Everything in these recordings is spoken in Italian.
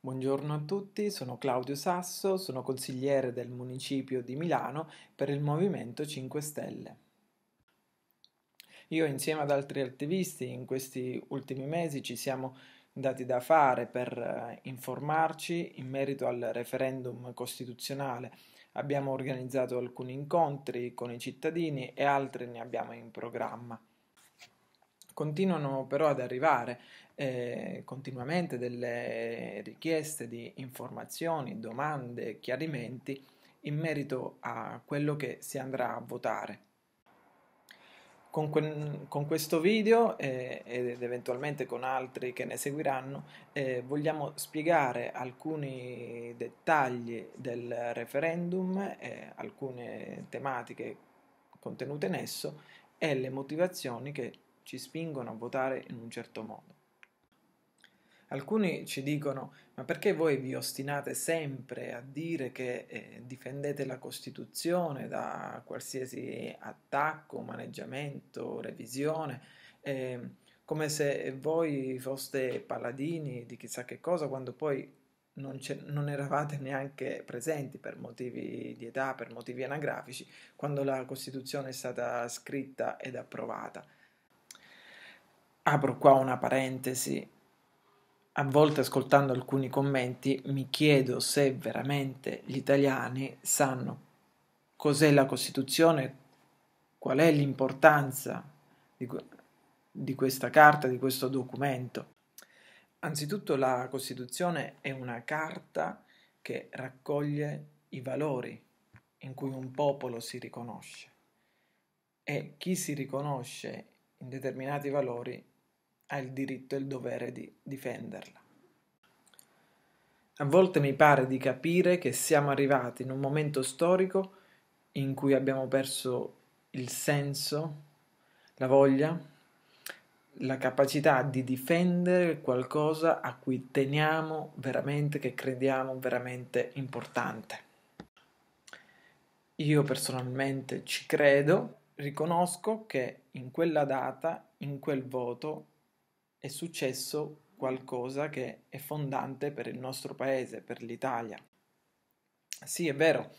Buongiorno a tutti, sono Claudio Sasso, sono consigliere del Municipio di Milano per il Movimento 5 Stelle. Io insieme ad altri attivisti in questi ultimi mesi ci siamo dati da fare per eh, informarci in merito al referendum costituzionale. Abbiamo organizzato alcuni incontri con i cittadini e altri ne abbiamo in programma. Continuano però ad arrivare eh, continuamente delle richieste di informazioni, domande, chiarimenti in merito a quello che si andrà a votare. Con, que- con questo video eh, ed eventualmente con altri che ne seguiranno eh, vogliamo spiegare alcuni dettagli del referendum, eh, alcune tematiche contenute in esso e le motivazioni che ci spingono a votare in un certo modo. Alcuni ci dicono, ma perché voi vi ostinate sempre a dire che eh, difendete la Costituzione da qualsiasi attacco, maneggiamento, revisione, eh, come se voi foste paladini di chissà che cosa, quando poi non, non, eravate neanche presenti per motivi di età, per motivi anagrafici, quando la Costituzione è stata scritta ed approvata. Apro qua una parentesi a volte ascoltando alcuni commenti mi chiedo se veramente gli italiani sanno cos'è la Costituzione, qual è l'importanza di, di questa carta, di questo documento. Anzitutto la Costituzione è una carta che raccoglie i valori in cui un popolo si riconosce e chi si riconosce in determinati valori ha il diritto e il dovere di difenderla. A volte mi pare di capire che siamo arrivati in un momento storico in cui abbiamo perso il senso, la voglia, la capacità di difendere qualcosa a cui teniamo veramente, che crediamo veramente importante. Io personalmente ci credo, riconosco che in quella data, in quel voto, è successo qualcosa che è fondante per il nostro paese, per l'Italia. Sì, è vero,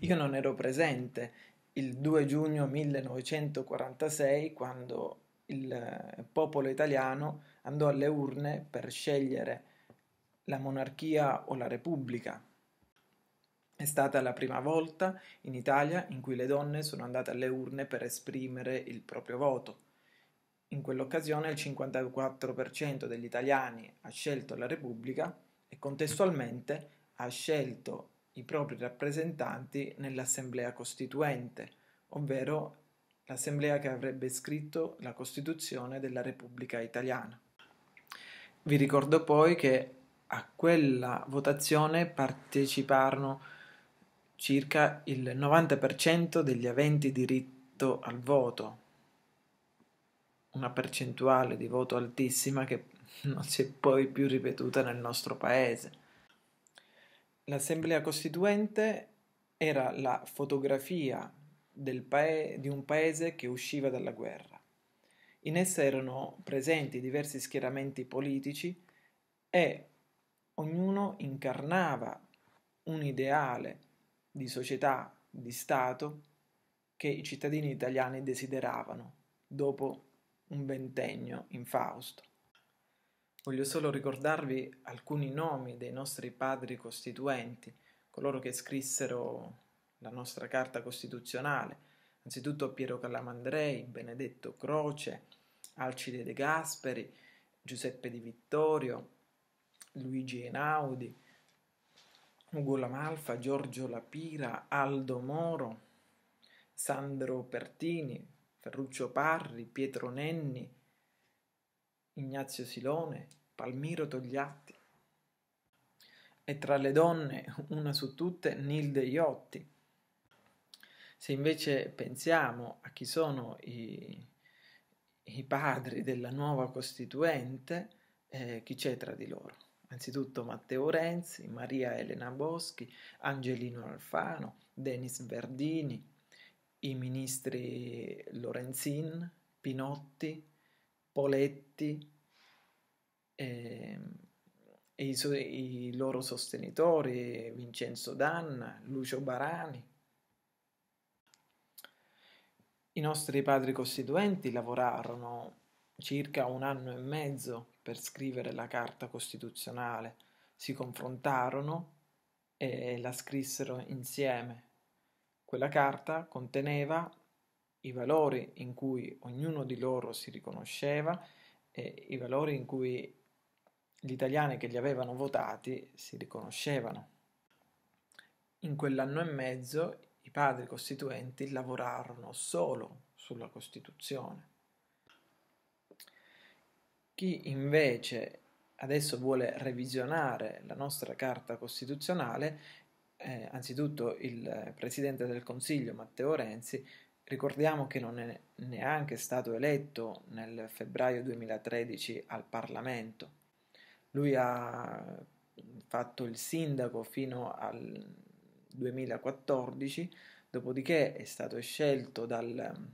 io non ero presente il 2 giugno 1946 quando il eh, popolo italiano andò alle urne per scegliere la monarchia o la repubblica. È stata la prima volta in Italia in cui le donne sono andate alle urne per esprimere il proprio voto. In quell'occasione il 54% degli italiani ha scelto la Repubblica e contestualmente ha scelto i propri rappresentanti nell'Assemblea Costituente, ovvero l'Assemblea che avrebbe scritto la Costituzione della Repubblica Italiana. Vi ricordo poi che a quella votazione parteciparono circa il 90% degli aventi diritto al voto, una percentuale di voto altissima che non si è poi più ripetuta nel nostro paese. L'Assemblea Costituente era la fotografia pae- di un paese che usciva dalla guerra. In essa erano presenti diversi schieramenti politici e ognuno incarnava un ideale di società, di Stato che i cittadini italiani desideravano dopo un ventennio in Fausto. Voglio solo ricordarvi alcuni nomi dei nostri padri costituenti, coloro che scrissero la nostra carta costituzionale, anzitutto Piero Calamandrei, Benedetto Croce, Alcide De Gasperi, Giuseppe Di Vittorio, Luigi Einaudi, Ugo Lamalfa, Giorgio Lapira, Aldo Moro, Sandro Pertini, Ferruccio Parri, Pietro Nenni, Ignazio Silone, Palmiro Togliatti. E tra le donne, una su tutte, Nilde Iotti. Se invece pensiamo a chi sono i, i padri della nuova Costituente, eh, chi c'è tra di loro? Anzitutto Matteo Renzi, Maria Elena Boschi, Angelino Alfano, Denis Verdini, i ministri Lorenzin, Pinotti, Poletti eh, e i, so- i loro sostenitori Vincenzo Danna, Lucio Barani. I nostri padri costituenti lavorarono circa un anno e mezzo per scrivere la Carta Costituzionale, si confrontarono e la scrissero insieme quella carta conteneva i valori in cui ognuno di loro si riconosceva e i valori in cui gli italiani che li avevano votati si riconoscevano. In quell'anno e mezzo i padri costituenti lavorarono solo sulla Costituzione. Chi invece adesso vuole revisionare la nostra Carta Costituzionale eh, anzitutto il eh, Presidente del Consiglio Matteo Renzi, ricordiamo che non è neanche stato eletto nel febbraio 2013 al Parlamento. Lui ha fatto il sindaco fino al 2014, dopodiché è stato scelto dal ehm,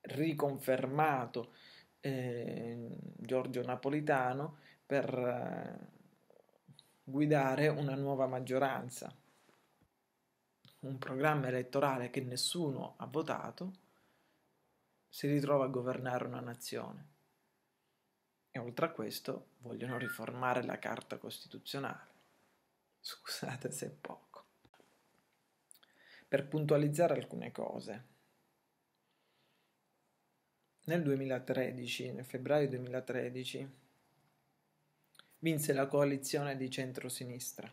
riconfermato eh, Giorgio Napolitano per eh, guidare una nuova maggioranza, un programma elettorale che nessuno ha votato si ritrova a governare una nazione. E oltre a questo vogliono riformare la Carta Costituzionale. Scusate se è poco. Per puntualizzare alcune cose. Nel 2013, nel febbraio 2013, vinse la coalizione di centrosinistra.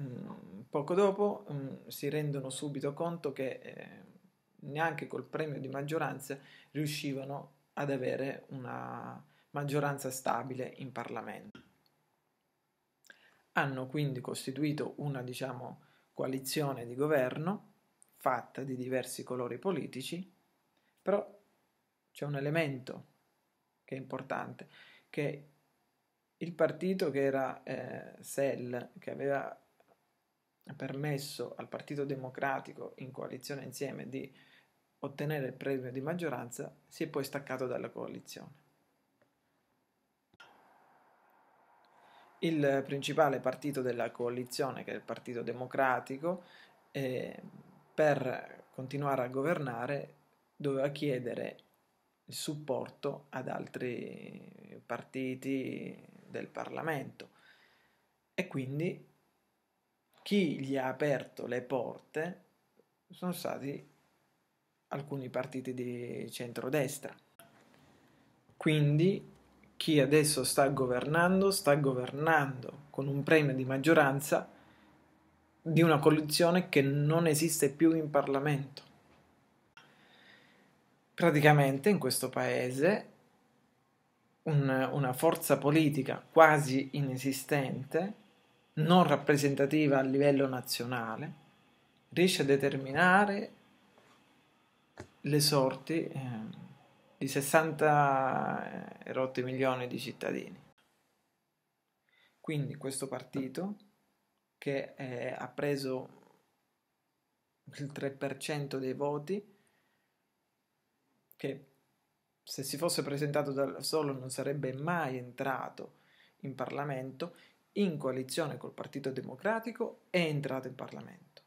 Mm, poco dopo mm, si rendono subito conto che eh, neanche col premio di maggioranza riuscivano ad avere una maggioranza stabile in Parlamento. Hanno quindi costituito una diciamo, coalizione di governo fatta di diversi colori politici, però c'è un elemento che è importante, che il partito che era eh, SEL, che aveva permesso al Partito Democratico in coalizione insieme di ottenere il premio di maggioranza, si è poi staccato dalla coalizione. Il principale partito della coalizione, che è il Partito Democratico, eh, per continuare a governare doveva chiedere il supporto ad altri partiti del Parlamento. E quindi chi gli ha aperto le porte sono stati alcuni partiti di centrodestra. Quindi chi adesso sta governando sta governando con un premio di maggioranza di una coalizione che non esiste più in Parlamento. Praticamente in questo paese un, una forza politica quasi inesistente, non rappresentativa a livello nazionale, riesce a determinare le sorti ehm, eh, di 60 e erotti milioni di cittadini. Quindi questo partito che eh, ha preso il 3% dei voti, che se si fosse presentato da solo non sarebbe mai entrato in Parlamento, in coalizione col Partito Democratico è entrato in Parlamento.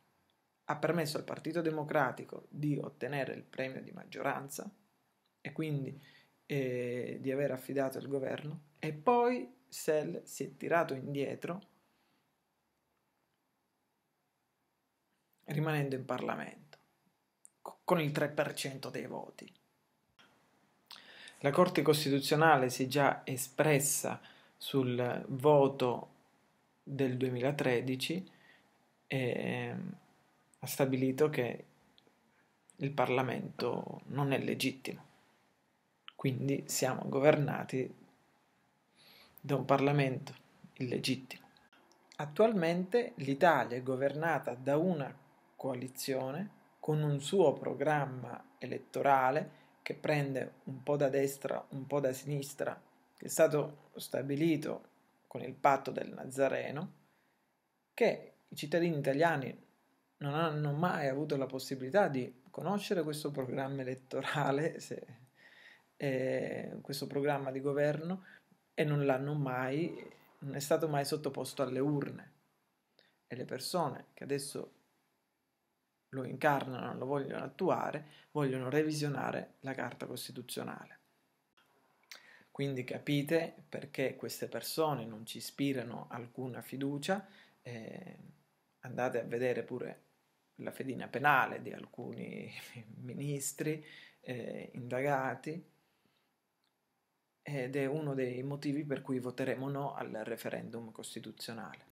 Ha permesso al Partito Democratico di ottenere il premio di maggioranza e quindi eh, di aver affidato il governo e poi Sell si è tirato indietro rimanendo in Parlamento con il 3% dei voti. La Corte Costituzionale si è già espressa sul voto del 2013 e ehm, ha stabilito che il Parlamento non è legittimo. Quindi siamo governati da un Parlamento illegittimo. Attualmente l'Italia è governata da una coalizione con un suo programma elettorale che prende un po' da destra, un po' da sinistra, che è stato stabilito con il patto del Nazareno, che i cittadini italiani non hanno mai avuto la possibilità di conoscere questo programma elettorale, se, eh, questo programma di governo, e non l'hanno mai, non è stato mai sottoposto alle urne. E le persone che adesso lo incarnano, lo vogliono attuare, vogliono revisionare la Carta Costituzionale. Quindi capite perché queste persone non ci ispirano alcuna fiducia, eh, andate a vedere pure la fedina penale di alcuni ministri eh, indagati ed è uno dei motivi per cui voteremo no al referendum costituzionale.